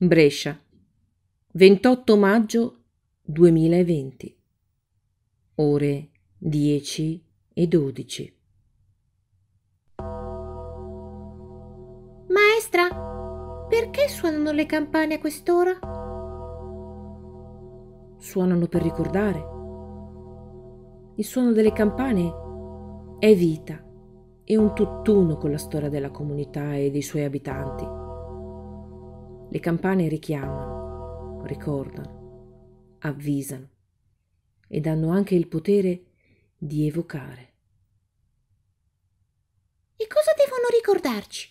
Brescia, 28 maggio 2020, ore 10 e 12. Maestra, perché suonano le campane a quest'ora? Suonano per ricordare. Il suono delle campane è vita, è un tutt'uno con la storia della comunità e dei suoi abitanti. Le campane richiamano, ricordano, avvisano ed hanno anche il potere di evocare. E cosa devono ricordarci?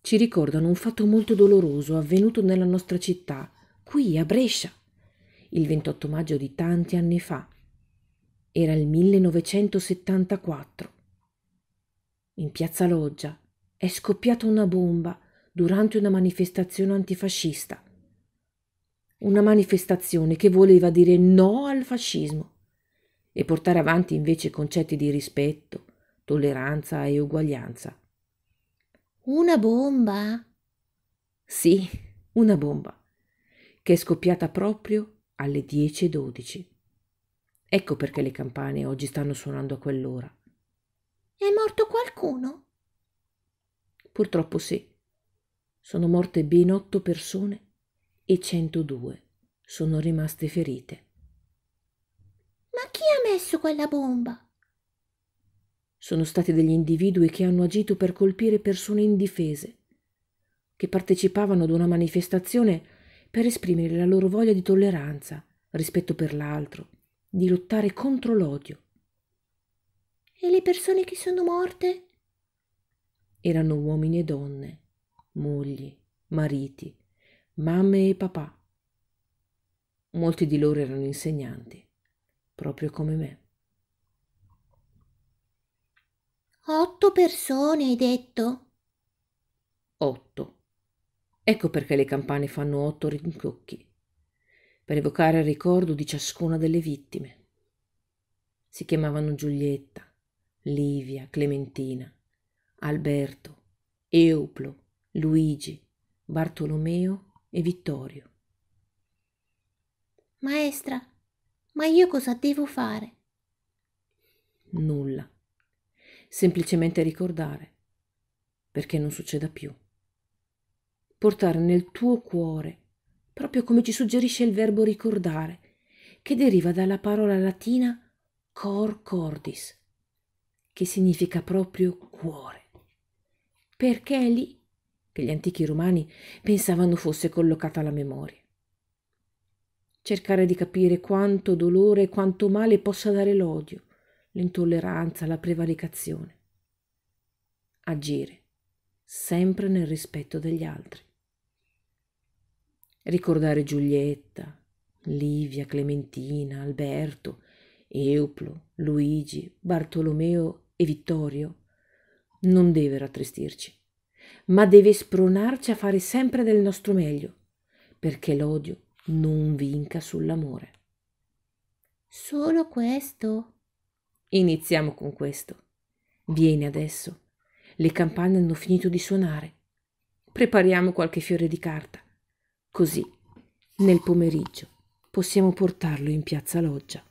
Ci ricordano un fatto molto doloroso avvenuto nella nostra città, qui a Brescia, il 28 maggio di tanti anni fa. Era il 1974. In piazza Loggia è scoppiata una bomba durante una manifestazione antifascista. Una manifestazione che voleva dire no al fascismo e portare avanti invece concetti di rispetto, tolleranza e uguaglianza. Una bomba? Sì, una bomba, che è scoppiata proprio alle 10.12. Ecco perché le campane oggi stanno suonando a quell'ora. È morto qualcuno? Purtroppo sì sono morte ben otto persone e 102 sono rimaste ferite. Ma chi ha messo quella bomba? Sono stati degli individui che hanno agito per colpire persone indifese, che partecipavano ad una manifestazione per esprimere la loro voglia di tolleranza, rispetto per l'altro, di lottare contro l'odio. E le persone che sono morte? Erano uomini e donne mogli, mariti, mamme e papà. Molti di loro erano insegnanti, proprio come me. Otto persone, hai detto? Otto. Ecco perché le campane fanno otto rinchiocchi, per evocare il ricordo di ciascuna delle vittime. Si chiamavano Giulietta, Livia, Clementina, Alberto, Euplo, Luigi, Bartolomeo e Vittorio. Maestra, ma io cosa devo fare? Nulla. Semplicemente ricordare, perché non succeda più. Portare nel tuo cuore, proprio come ci suggerisce il verbo ricordare, che deriva dalla parola latina cor cordis, che significa proprio cuore, perché è lì che gli antichi romani pensavano fosse collocata la memoria. Cercare di capire quanto dolore e quanto male possa dare l'odio, l'intolleranza, la prevaricazione. Agire, sempre nel rispetto degli altri. Ricordare Giulietta, Livia, Clementina, Alberto, Euplo, Luigi, Bartolomeo e Vittorio non deve rattristirci ma deve spronarci a fare sempre del nostro meglio, perché l'odio non vinca sull'amore. Solo questo? Iniziamo con questo. Vieni adesso. Le campane hanno finito di suonare. Prepariamo qualche fiore di carta. Così, nel pomeriggio, possiamo portarlo in piazza loggia.